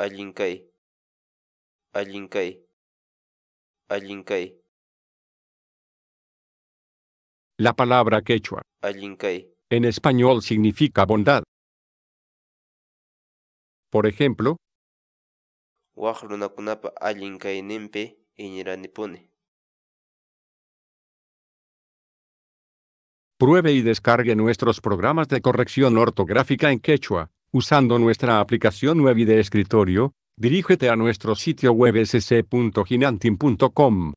Allinkay. Allinkay. Allinkay. La palabra quechua en español significa bondad. Por ejemplo, Pruebe y descargue nuestros programas de corrección ortográfica en quechua. Usando nuestra aplicación web y de escritorio, dirígete a nuestro sitio web sc.ginantin.com.